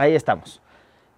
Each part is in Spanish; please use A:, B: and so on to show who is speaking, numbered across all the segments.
A: Ahí estamos.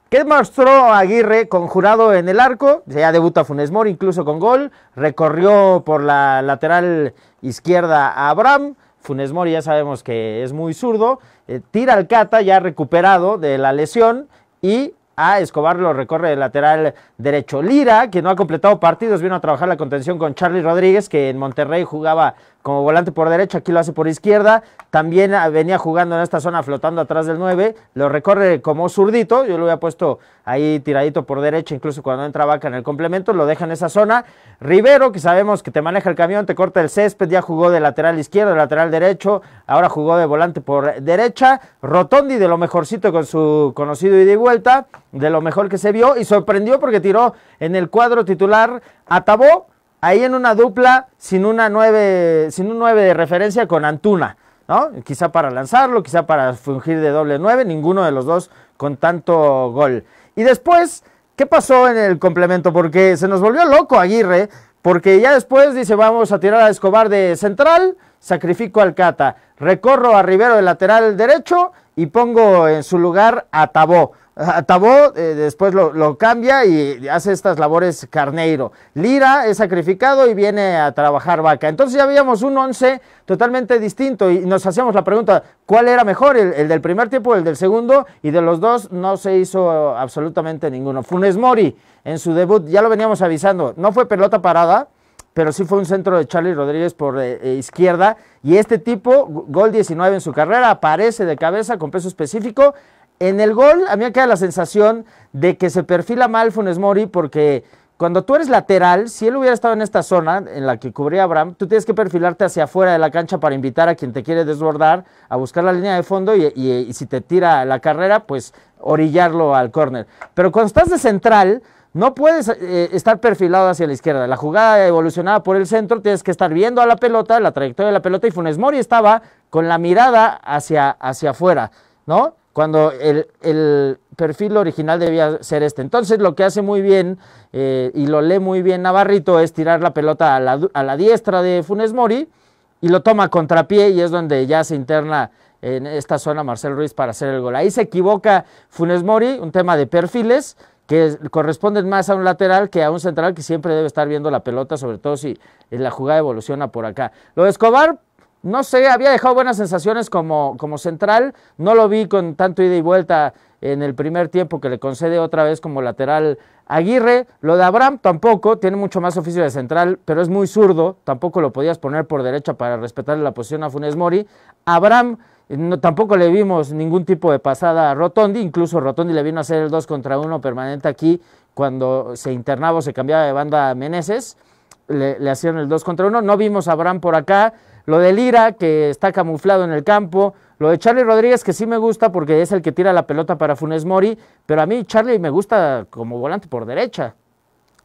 A: ¿Qué mostró Aguirre conjurado en el arco? Ya debuta Funes incluso con gol. Recorrió por la lateral izquierda a Abraham. Funes ya sabemos que es muy zurdo. Eh, tira al Cata, ya recuperado de la lesión. Y a Escobar lo recorre el lateral derecho. Lira, que no ha completado partidos, vino a trabajar la contención con Charlie Rodríguez, que en Monterrey jugaba como volante por derecha, aquí lo hace por izquierda. También ah, venía jugando en esta zona flotando atrás del 9, lo recorre como zurdito, yo lo había puesto ahí tiradito por derecha, incluso cuando entra Vaca en el complemento, lo deja en esa zona. Rivero, que sabemos que te maneja el camión, te corta el césped, ya jugó de lateral izquierdo, lateral derecho, ahora jugó de volante por derecha. Rotondi de lo mejorcito con su conocido ida y vuelta, de lo mejor que se vio y sorprendió porque tiró en el cuadro titular a Tabó, ahí en una dupla sin, una nueve, sin un 9 de referencia con Antuna. ¿no? Quizá para lanzarlo, quizá para fungir de doble 9, ninguno de los dos con tanto gol. Y después, ¿qué pasó en el complemento? Porque se nos volvió loco Aguirre, porque ya después dice, vamos a tirar a Escobar de central, sacrifico al Cata, recorro a Rivero de lateral derecho y pongo en su lugar a Tabó. Atabó, eh, después lo, cambia y hace estas labores Carneiro. Lira es sacrificado y viene a trabajar Vaca. Entonces ya habíamos un 11 totalmente distinto y nos hacíamos la pregunta, ¿cuál era mejor, el, del primer tiempo o el del segundo? Y de los dos no se hizo absolutamente ninguno. Funes Mori en su debut, ya lo veníamos avisando, no fue pelota parada, pero sí fue un centro de Charlie Rodríguez por eh, eh, izquierda. Y este tipo, gol 19 en su carrera, aparece de cabeza con peso específico, en el gol, a mí me queda la sensación de que se perfila mal Funes Mori porque cuando tú eres lateral, si él hubiera estado en esta zona en la que cubría Abraham, tú tienes que perfilarte hacia afuera de la cancha para invitar a quien te quiere desbordar a buscar la línea de fondo y, si te tira la carrera, pues orillarlo al córner. Pero cuando estás de central, no puedes eh, estar perfilado hacia la izquierda. La jugada evolucionada por el centro, tienes que estar viendo a la pelota, la trayectoria de la pelota, y Funes Mori estaba con la mirada hacia, hacia afuera, ¿no? cuando el, perfil original debía ser este. Entonces lo que hace muy bien eh, y lo lee muy bien Navarrito es tirar la pelota a la, diestra de Funes Mori y lo toma contrapié y es donde ya se interna en esta zona Marcel Ruiz para hacer el gol. Ahí se equivoca Funes Mori, un tema de perfiles que corresponden más a un lateral que a un central que siempre debe estar viendo la pelota, sobre todo si la jugada evoluciona por acá. Lo de Escobar, no sé, había dejado buenas sensaciones como, como central, no lo vi con tanto ida y vuelta en el primer tiempo que le concede otra vez como lateral Aguirre, lo de Abraham tampoco, tiene mucho más oficio de central, pero es muy zurdo, tampoco lo podías poner por derecha para respetar la posición a Funes Mori. Abraham tampoco le vimos ningún tipo de pasada a Rotondi, incluso Rotondi le vino a hacer el 2 contra 1 permanente aquí cuando se internaba o se cambiaba de banda a Meneses, le, le hacían el 2 contra 1, no vimos a Abraham por acá, lo de Lira, que está camuflado en el campo. Lo de Charlie Rodríguez, que sí me gusta porque es el que tira la pelota para Funes Mori. Pero a mí Charlie me gusta como volante por derecha.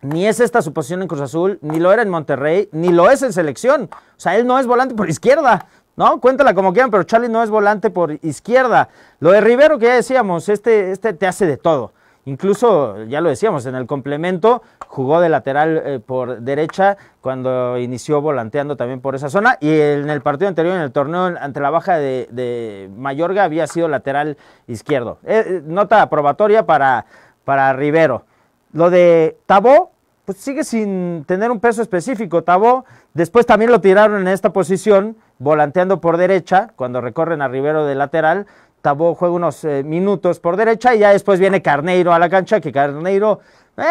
A: Ni es esta su posición en Cruz Azul, ni lo era en Monterrey, ni lo es en selección. O sea, él no es volante por izquierda. ¿no? Cuéntala como quieran, pero Charlie no es volante por izquierda. Lo de Rivero que ya decíamos, este, este te hace de todo. Incluso, ya lo decíamos, en el complemento jugó de lateral eh, por derecha cuando inició volanteando también por esa zona. Y en el partido anterior, en el torneo, ante la baja de, Mayorga, había sido lateral izquierdo. Eh, eh, nota probatoria para, para Rivero. Lo de Tabó, pues sigue sin tener un peso específico. Tabó, después también lo tiraron en esta posición, volanteando por derecha, cuando recorren a Rivero de lateral. Tabo juega unos eh, minutos por derecha y ya después viene Carneiro a la cancha, que Carneiro eh,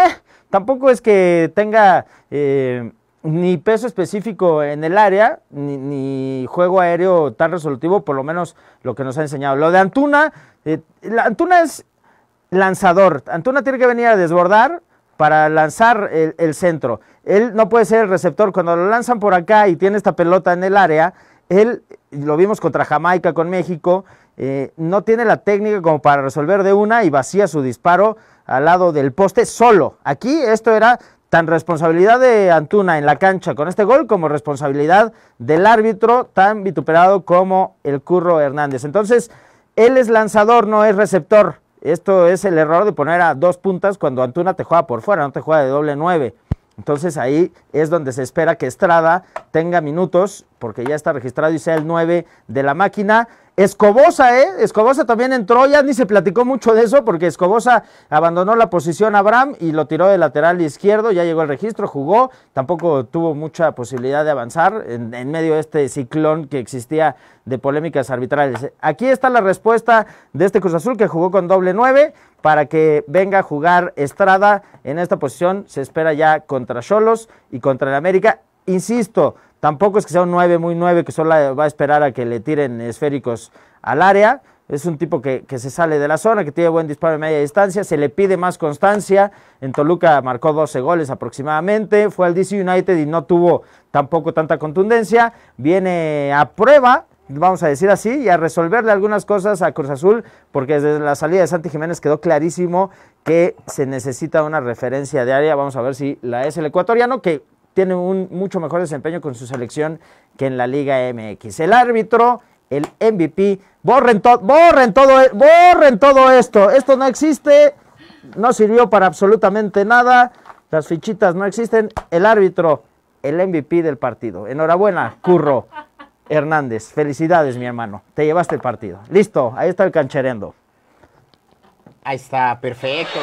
A: tampoco es que tenga eh, ni peso específico en el área, ni, juego aéreo tan resolutivo, por lo menos lo que nos ha enseñado. Lo de Antuna, Antuna es lanzador, Antuna tiene que venir a desbordar para lanzar el centro. Él no puede ser el receptor, cuando lo lanzan por acá y tiene esta pelota en el área, él, lo vimos contra Jamaica, con México, eh, no tiene la técnica como para resolver de una y vacía su disparo al lado del poste solo. Aquí esto era tan responsabilidad de Antuna en la cancha con este gol como responsabilidad del árbitro tan vituperado como el Curro Hernández. Entonces, él es lanzador, no es receptor. Esto es el error de poner a dos puntas cuando Antuna te juega por fuera, no te juega de doble nueve. Entonces ahí es donde se espera que Estrada tenga minutos, porque ya está registrado y sea el 9 de la máquina. Escobosa, ¿eh? Escobosa también entró, ya ni se platicó mucho de eso porque Escobosa abandonó la posición a Abraham y lo tiró de lateral izquierdo, ya llegó el registro, jugó, tampoco tuvo mucha posibilidad de avanzar en, medio de este ciclón que existía de polémicas arbitrales. Aquí está la respuesta de este Cruz Azul que jugó con doble 9 para que venga a jugar Estrada en esta posición, se espera ya contra Cholos y contra el América. Insisto, Tampoco es que sea un 9 muy 9 que solo va a esperar a que le tiren esféricos al área. Es un tipo que, se sale de la zona, que tiene buen disparo de media distancia, se le pide más constancia. En Toluca marcó 12 goles aproximadamente, fue al DC United y no tuvo tampoco tanta contundencia. Viene a prueba, vamos a decir así, y a resolverle algunas cosas a Cruz Azul, porque desde la salida de Santi Jiménez quedó clarísimo que se necesita una referencia de área. Vamos a ver si la es el ecuatoriano, que tiene un mucho mejor desempeño con su selección que en la Liga MX. El árbitro, el MVP, borren, todo, borren, todo, borren todo esto. Esto no existe, no sirvió para absolutamente nada. Las fichitas no existen. El árbitro, el MVP del partido. Enhorabuena, Curro Hernández. Felicidades, mi hermano. Te llevaste el partido. Listo, ahí está el cancherendo. Ahí está, perfecto.